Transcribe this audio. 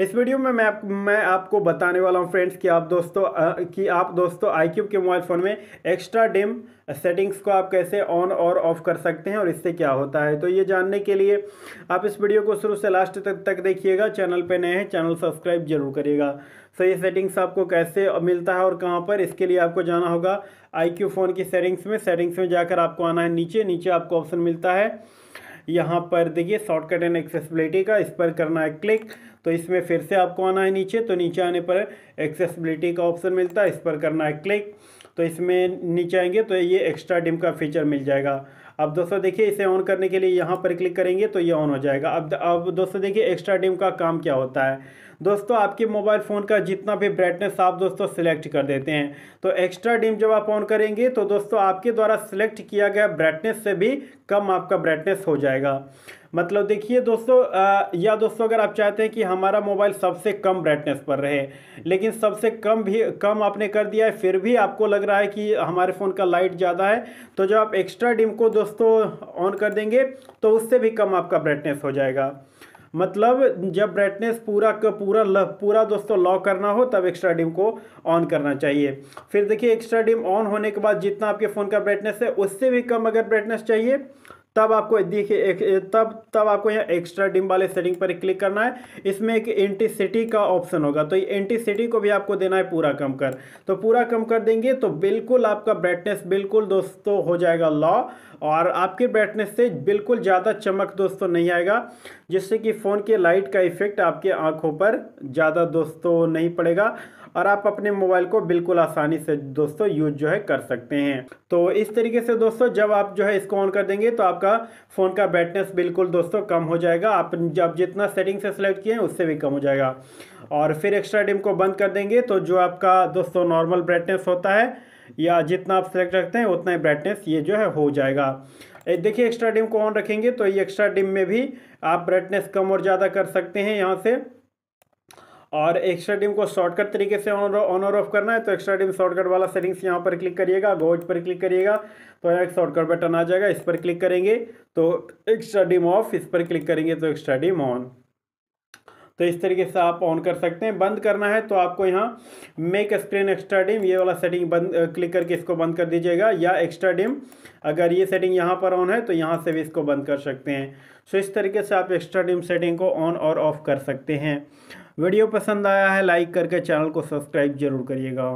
इस वीडियो में मैं आप, मैं आपको बताने वाला हूं फ्रेंड्स कि आप दोस्तों आ, कि आप दोस्तों आई के मोबाइल फ़ोन में एक्स्ट्रा डिम सेटिंग्स को आप कैसे ऑन और ऑफ कर सकते हैं और इससे क्या होता है तो ये जानने के लिए आप इस वीडियो को शुरू से लास्ट तक तक देखिएगा चैनल पे नए हैं चैनल सब्सक्राइब जरूर करिएगा सो तो ये सेटिंग्स आपको कैसे मिलता है और कहाँ पर इसके लिए आपको जाना होगा आई फ़ोन की सेटिंग्स में सेटिंग्स में जाकर आपको आना है नीचे नीचे आपको ऑप्शन मिलता है यहाँ पर देखिए शॉर्टकट एंड एक्सेसिबिलिटी का इस पर करना है क्लिक तो इसमें फिर से आपको आना है नीचे तो नीचे आने पर एक्सेसिबिलिटी का ऑप्शन मिलता है इस पर करना है क्लिक तो इसमें नीचे आएंगे तो ये एक्स्ट्रा डिम का फीचर मिल जाएगा अब दोस्तों देखिए इसे ऑन करने के लिए यहाँ पर क्लिक करेंगे तो ये ऑन हो जाएगा अब अब दोस्तों देखिए एक्स्ट्रा डिम का काम क्या होता है दोस्तों आपके मोबाइल फ़ोन का जितना भी ब्राइटनेस आप दोस्तों सेलेक्ट कर देते हैं तो एक्स्ट्रा डिम जब आप ऑन करेंगे तो दोस्तों आपके द्वारा सिलेक्ट किया गया ब्राइटनेस से भी कम आपका ब्राइटनेस हो जाएगा मतलब देखिए दोस्तों आ, या दोस्तों अगर आप चाहते हैं कि हमारा मोबाइल सबसे कम ब्राइटनेस पर रहे लेकिन सबसे कम भी कम आपने कर दिया है फिर भी आपको लग रहा है कि हमारे फ़ोन का लाइट ज़्यादा है तो जब आप एक्स्ट्रा डिम को दोस्तों ऑन कर देंगे तो उससे भी कम आपका ब्राइटनेस हो जाएगा मतलब जब ब्राइटनेस पूरा का पूरा ल, पूरा दोस्तों लॉक करना हो तब एक्स्ट्रा डिम को ऑन करना चाहिए फिर देखिए एक्स्ट्रा डिम ऑन होने के बाद जितना आपके फ़ोन का ब्राइटनेस है उससे भी कम अगर ब्राइटनेस चाहिए तब आपको देखिए तब तब आपको यहाँ एक्स्ट्रा डिम वाले सेटिंग पर क्लिक करना है इसमें एक एंटी सिटी का ऑप्शन होगा तो ये सिटी को भी आपको देना है पूरा कम कर तो पूरा कम कर देंगे तो बिल्कुल आपका ब्राइटनेस बिल्कुल दोस्तों हो जाएगा लॉ और आपके ब्राइटनेस से बिल्कुल ज़्यादा चमक दोस्तों नहीं आएगा जिससे कि फ़ोन के लाइट का इफेक्ट आपके आँखों पर ज़्यादा दोस्तों नहीं पड़ेगा और आप अपने मोबाइल को बिल्कुल आसानी से दोस्तों यूज जो है कर सकते हैं तो इस तरीके से दोस्तों जब आप जो है इसको ऑन कर देंगे तो आपका आपका फ़ोन का ब्राइटनेस बिल्कुल दोस्तों कम हो जाएगा आप जब जितना सेटिंग से सेलेक्ट किए हैं उससे भी कम हो जाएगा और फिर एक्स्ट्रा डिम को बंद कर देंगे तो जो आपका दोस्तों नॉर्मल ब्राइटनेस होता है या जितना आप सेलेक्ट रखते हैं उतना ही ब्राइटनेस ये जो है हो जाएगा देखिए एक्स्ट्रा डिम को ऑन रखेंगे तो ये एक्स्ट्रा डिम में भी आप ब्राइटनेस कम और ज़्यादा कर सकते हैं यहाँ से और एक्स्ट्रा डिम को शॉर्टकट तरीके से ऑन ऑन और ऑफ करना है तो एक्स्ट्रा डिम शॉर्टकट वाला सेटिंग्स यहाँ पर क्लिक करिएगा गोज पर क्लिक करिएगा तो यहाँ एक शॉर्टकट बटन आ जाएगा इस पर क्लिक करेंगे तो एक्स्ट्रा डिम ऑफ इस पर क्लिक करेंगे तो एक्स्ट्रा डिम ऑन तो इस तरीके से आप ऑन कर सकते हैं बंद करना है तो आपको यहाँ मेक स्क्रीन एक्स्ट्रा डिम ये वाला सेटिंग बंद क्लिक करके इसको बंद कर दीजिएगा या एक्स्ट्रा डिम अगर ये सेटिंग यहाँ पर ऑन है तो यहाँ से भी इसको बंद कर सकते हैं सो इस तरीके से आप एक्स्ट्रा डिम सेटिंग को ऑन और ऑफ कर सकते हैं वीडियो पसंद आया है लाइक करके चैनल को सब्सक्राइब जरूर करिएगा